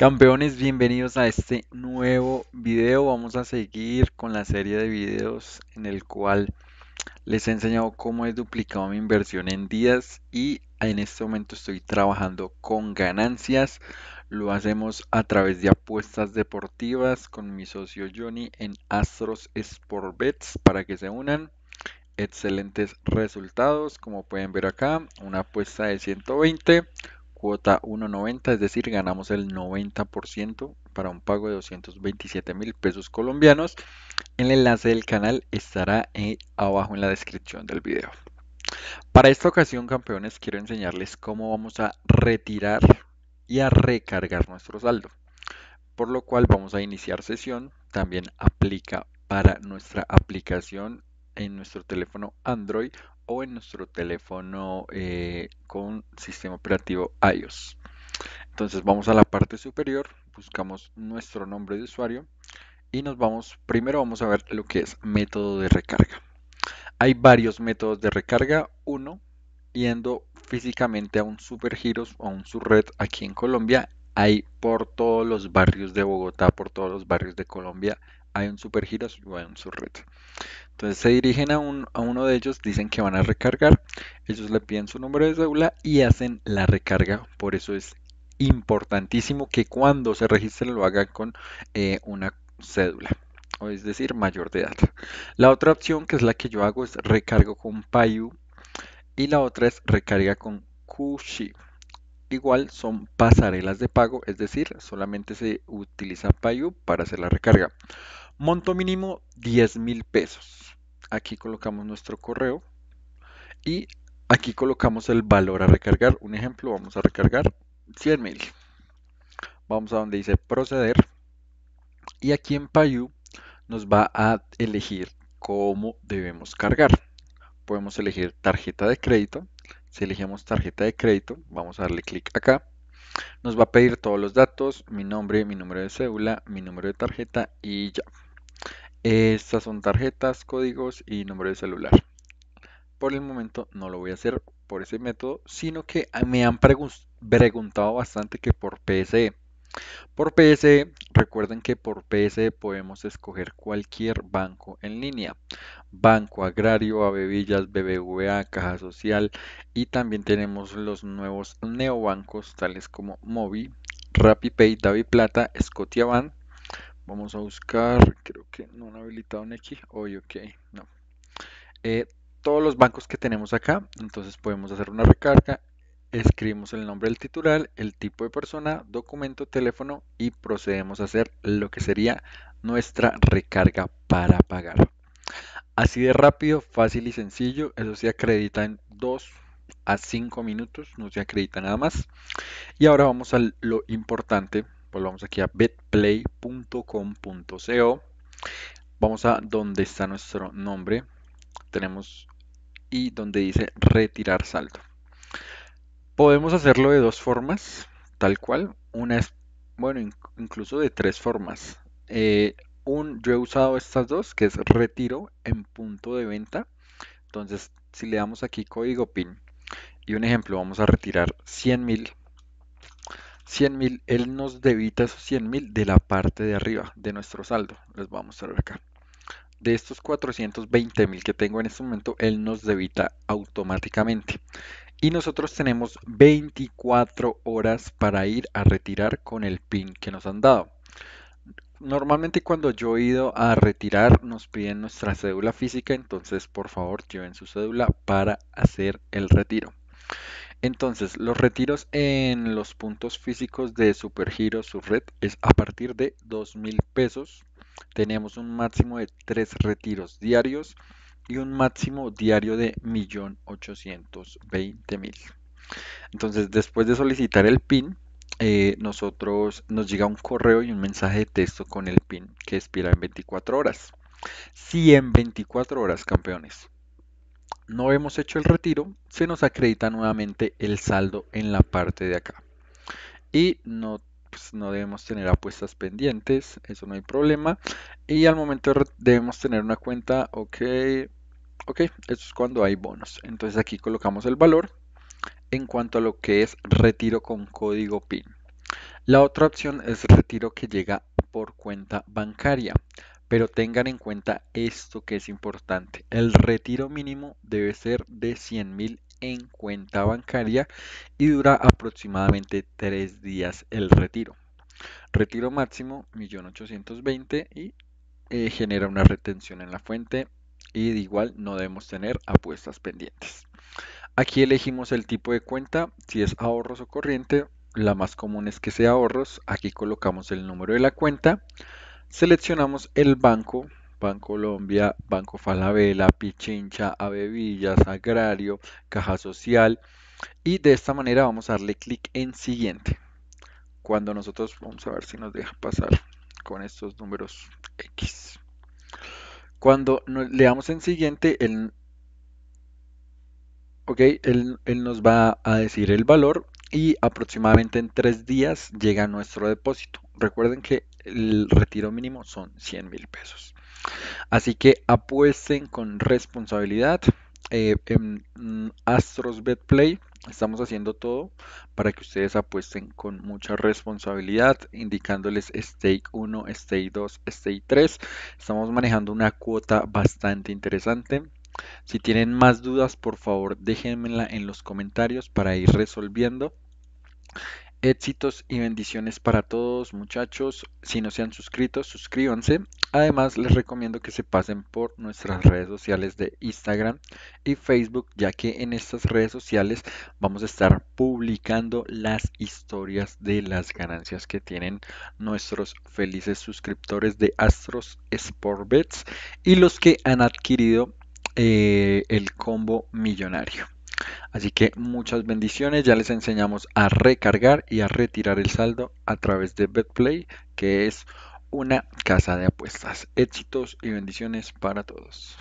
Campeones, bienvenidos a este nuevo video. Vamos a seguir con la serie de videos en el cual les he enseñado cómo he duplicado mi inversión en días y en este momento estoy trabajando con ganancias. Lo hacemos a través de apuestas deportivas con mi socio Johnny en Astros Sport Bets para que se unan. Excelentes resultados, como pueden ver acá, una apuesta de 120 cuota 1.90, es decir, ganamos el 90% para un pago de 227 mil pesos colombianos. El enlace del canal estará eh, abajo en la descripción del video. Para esta ocasión, campeones, quiero enseñarles cómo vamos a retirar y a recargar nuestro saldo. Por lo cual vamos a iniciar sesión, también aplica para nuestra aplicación en nuestro teléfono Android o en nuestro teléfono eh, con sistema operativo iOS. Entonces vamos a la parte superior, buscamos nuestro nombre de usuario y nos vamos, primero vamos a ver lo que es método de recarga. Hay varios métodos de recarga, uno yendo físicamente a un Supergiros o a un Surred aquí en Colombia, hay por todos los barrios de Bogotá, por todos los barrios de Colombia hay un Super y o hay un Surret. Entonces se dirigen a, a uno de ellos, dicen que van a recargar, ellos le piden su número de cédula y hacen la recarga. Por eso es importantísimo que cuando se registren lo hagan con eh, una cédula, o es decir, mayor de edad. La otra opción, que es la que yo hago, es recargo con Payu y la otra es recarga con Kushi. Igual son pasarelas de pago, es decir, solamente se utiliza Payu para hacer la recarga. Monto mínimo 10 mil pesos. Aquí colocamos nuestro correo y aquí colocamos el valor a recargar. Un ejemplo, vamos a recargar 100 mil. Vamos a donde dice proceder y aquí en Payu nos va a elegir cómo debemos cargar. Podemos elegir tarjeta de crédito. Si elegimos tarjeta de crédito, vamos a darle clic acá. Nos va a pedir todos los datos, mi nombre, mi número de cédula, mi número de tarjeta y ya. Estas son tarjetas, códigos y número de celular. Por el momento no lo voy a hacer por ese método, sino que ah, me han preguntado bastante que por PSE. Por PSE, recuerden que por PSE podemos escoger cualquier banco en línea. Banco Agrario, Villas, BBVA, Caja Social y también tenemos los nuevos neobancos tales como Mobi, RappiPay, Plata, Scotiabank Vamos a buscar, creo que no han habilitado un X. Hoy, ok, no. Eh, todos los bancos que tenemos acá, entonces podemos hacer una recarga. Escribimos el nombre del titular, el tipo de persona, documento, teléfono y procedemos a hacer lo que sería nuestra recarga para pagar. Así de rápido, fácil y sencillo. Eso se acredita en 2 a 5 minutos, no se acredita nada más. Y ahora vamos a lo importante volvamos pues aquí a betplay.com.co. Vamos a donde está nuestro nombre. Tenemos y donde dice retirar saldo. Podemos hacerlo de dos formas, tal cual. Una es, bueno, incluso de tres formas. Eh, un, yo he usado estas dos, que es retiro en punto de venta. Entonces, si le damos aquí código PIN y un ejemplo, vamos a retirar 100 mil mil, él nos debita esos mil de la parte de arriba de nuestro saldo. Les voy a mostrar acá. De estos 420 mil que tengo en este momento, él nos debita automáticamente. Y nosotros tenemos 24 horas para ir a retirar con el PIN que nos han dado. Normalmente cuando yo he ido a retirar nos piden nuestra cédula física, entonces por favor lleven su cédula para hacer el retiro. Entonces, los retiros en los puntos físicos de Supergiro Subred es a partir de 2.000 pesos. Tenemos un máximo de 3 retiros diarios y un máximo diario de 1.820.000. Entonces, después de solicitar el PIN, eh, nosotros nos llega un correo y un mensaje de texto con el PIN que expira en 24 horas. Si en 24 horas, campeones, no hemos hecho el retiro, se nos acredita nuevamente el saldo en la parte de acá. Y no, pues, no debemos tener apuestas pendientes, eso no hay problema. Y al momento debemos tener una cuenta, ok, ok, eso es cuando hay bonos. Entonces aquí colocamos el valor en cuanto a lo que es retiro con código PIN. La otra opción es retiro que llega por cuenta bancaria. Pero tengan en cuenta esto que es importante. El retiro mínimo debe ser de 100.000 en cuenta bancaria y dura aproximadamente 3 días el retiro. Retiro máximo 1.820.000 y eh, genera una retención en la fuente y igual no debemos tener apuestas pendientes. Aquí elegimos el tipo de cuenta, si es ahorros o corriente, la más común es que sea ahorros, aquí colocamos el número de la cuenta, Seleccionamos el banco, Banco Colombia, Banco Falabella, Pichincha, Avevillas, Agrario, Caja Social y de esta manera vamos a darle clic en siguiente. Cuando nosotros vamos a ver si nos deja pasar con estos números X. Cuando le damos en siguiente, él, él, nos va a decir el valor y aproximadamente en tres días llega nuestro depósito. Recuerden que el retiro mínimo son 100 mil pesos. Así que apuesten con responsabilidad. Eh, en mm, Astros Betplay estamos haciendo todo para que ustedes apuesten con mucha responsabilidad, indicándoles stake 1, stake 2, stake 3. Estamos manejando una cuota bastante interesante. Si tienen más dudas, por favor, déjenmela en los comentarios para ir resolviendo. Éxitos y bendiciones para todos muchachos. Si no se han suscrito, suscríbanse. Además, les recomiendo que se pasen por nuestras redes sociales de Instagram y Facebook, ya que en estas redes sociales vamos a estar publicando las historias de las ganancias que tienen nuestros felices suscriptores de Astros Sport y los que han adquirido eh, el combo millonario. Así que muchas bendiciones, ya les enseñamos a recargar y a retirar el saldo a través de BetPlay, que es una casa de apuestas. Éxitos y bendiciones para todos.